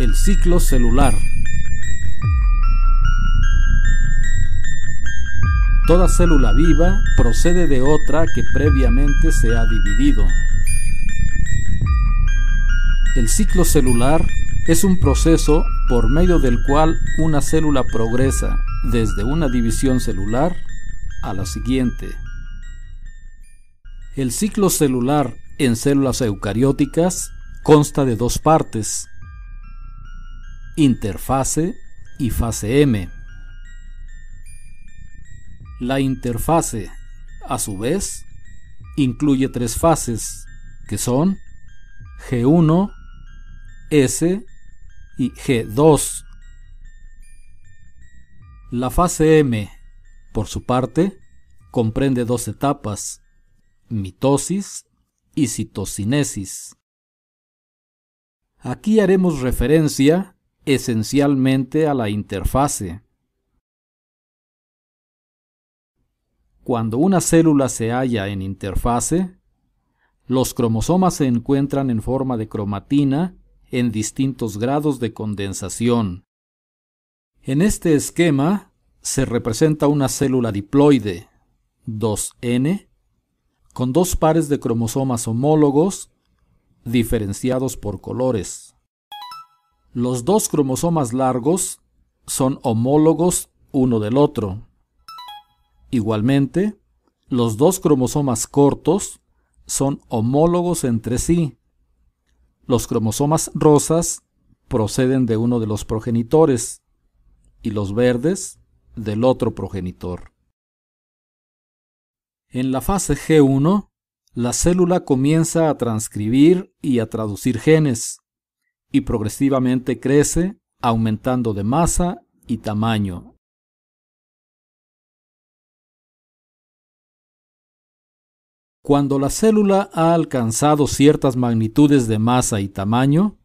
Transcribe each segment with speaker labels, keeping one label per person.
Speaker 1: el ciclo celular. Toda célula viva procede de otra que previamente se ha dividido. El ciclo celular es un proceso por medio del cual una célula progresa desde una división celular a la siguiente. El ciclo celular en células eucarióticas consta de dos partes, interfase y fase M. La interfase, a su vez, incluye tres fases, que son G1, S y G2. La fase M, por su parte, comprende dos etapas, mitosis y citocinesis. Aquí haremos referencia esencialmente a la interfase. Cuando una célula se halla en interfase, los cromosomas se encuentran en forma de cromatina en distintos grados de condensación. En este esquema se representa una célula diploide, 2N, con dos pares de cromosomas homólogos diferenciados por colores. Los dos cromosomas largos son homólogos uno del otro. Igualmente, los dos cromosomas cortos son homólogos entre sí. Los cromosomas rosas proceden de uno de los progenitores y los verdes del otro progenitor. En la fase G1, la célula comienza a transcribir y a traducir genes y progresivamente crece, aumentando de masa y tamaño. Cuando la célula ha alcanzado ciertas magnitudes de masa y tamaño,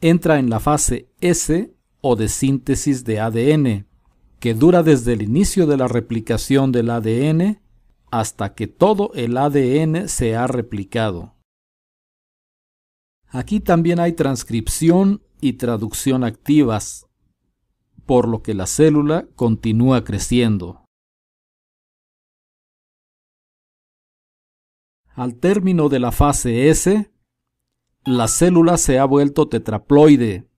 Speaker 1: entra en la fase S o de síntesis de ADN, que dura desde el inicio de la replicación del ADN hasta que todo el ADN se ha replicado. Aquí también hay transcripción y traducción activas, por lo que la célula continúa creciendo. Al término de la fase S, la célula se ha vuelto tetraploide,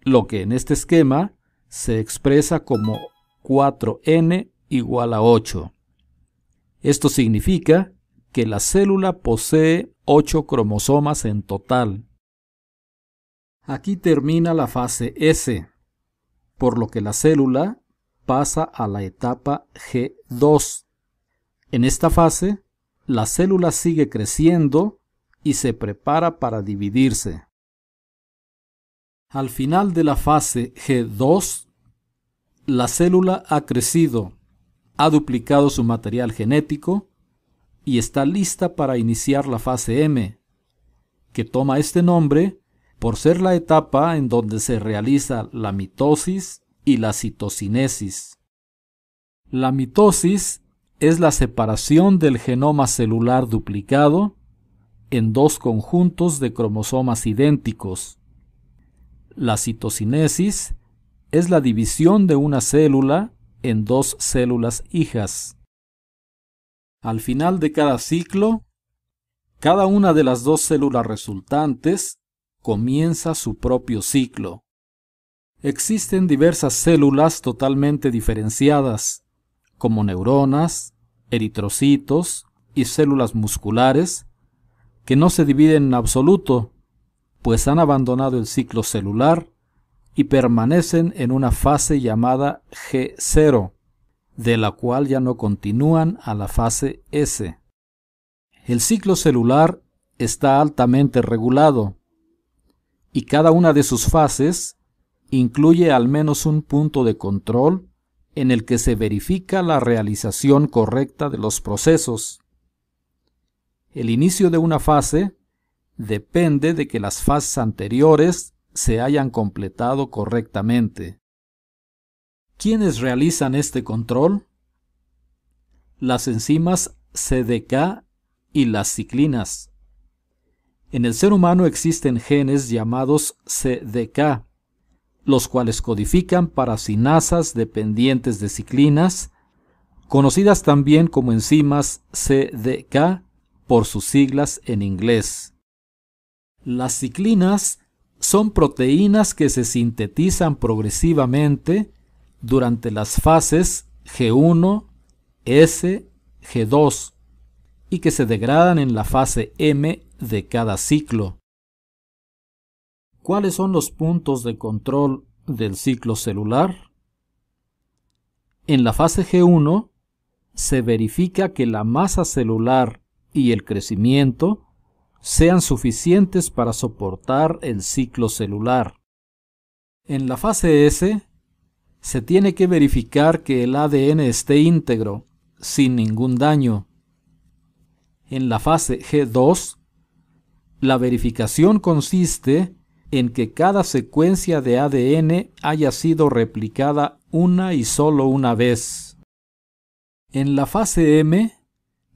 Speaker 1: lo que en este esquema se expresa como 4n igual a 8. Esto significa que la célula posee 8 cromosomas en total. Aquí termina la fase S, por lo que la célula pasa a la etapa G2. En esta fase, la célula sigue creciendo y se prepara para dividirse. Al final de la fase G2, la célula ha crecido, ha duplicado su material genético y está lista para iniciar la fase M, que toma este nombre por ser la etapa en donde se realiza la mitosis y la citocinesis. La mitosis es la separación del genoma celular duplicado en dos conjuntos de cromosomas idénticos. La citocinesis es la división de una célula en dos células hijas. Al final de cada ciclo, cada una de las dos células resultantes comienza su propio ciclo. Existen diversas células totalmente diferenciadas, como neuronas, eritrocitos y células musculares, que no se dividen en absoluto, pues han abandonado el ciclo celular y permanecen en una fase llamada G0, de la cual ya no continúan a la fase S. El ciclo celular está altamente regulado y cada una de sus fases incluye al menos un punto de control en el que se verifica la realización correcta de los procesos. El inicio de una fase depende de que las fases anteriores se hayan completado correctamente. ¿Quiénes realizan este control? Las enzimas CDK y las ciclinas. En el ser humano existen genes llamados CDK, los cuales codifican para sinasas dependientes de ciclinas, conocidas también como enzimas CDK por sus siglas en inglés. Las ciclinas son proteínas que se sintetizan progresivamente durante las fases G1, S, G2 y que se degradan en la fase M de cada ciclo. ¿Cuáles son los puntos de control del ciclo celular? En la fase G1 se verifica que la masa celular y el crecimiento sean suficientes para soportar el ciclo celular. En la fase S se tiene que verificar que el ADN esté íntegro, sin ningún daño. En la fase G2, la verificación consiste en que cada secuencia de ADN haya sido replicada una y solo una vez. En la fase M,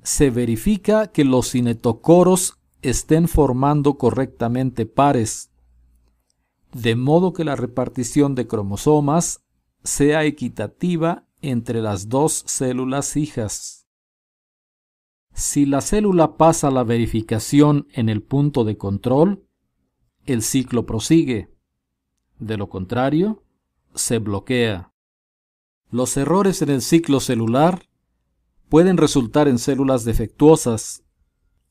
Speaker 1: se verifica que los cinetocoros estén formando correctamente pares, de modo que la repartición de cromosomas sea equitativa entre las dos células hijas. Si la célula pasa la verificación en el punto de control, el ciclo prosigue. De lo contrario, se bloquea. Los errores en el ciclo celular pueden resultar en células defectuosas,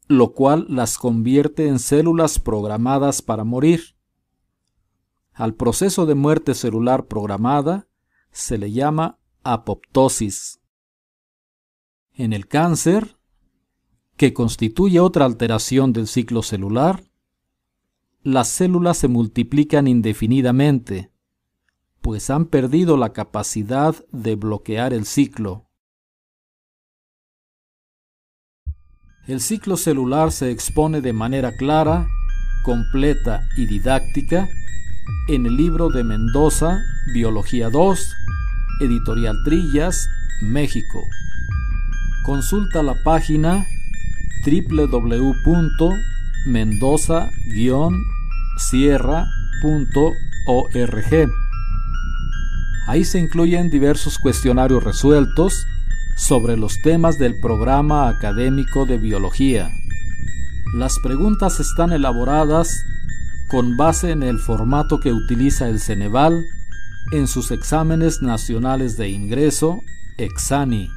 Speaker 1: lo cual las convierte en células programadas para morir. Al proceso de muerte celular programada se le llama apoptosis. En el cáncer, que constituye otra alteración del ciclo celular, las células se multiplican indefinidamente, pues han perdido la capacidad de bloquear el ciclo. El ciclo celular se expone de manera clara, completa y didáctica en el libro de Mendoza Biología 2, Editorial Trillas, México. Consulta la página www.mendoza-sierra.org. Ahí se incluyen diversos cuestionarios resueltos sobre los temas del programa académico de biología. Las preguntas están elaboradas con base en el formato que utiliza el Ceneval en sus exámenes nacionales de ingreso, EXANI,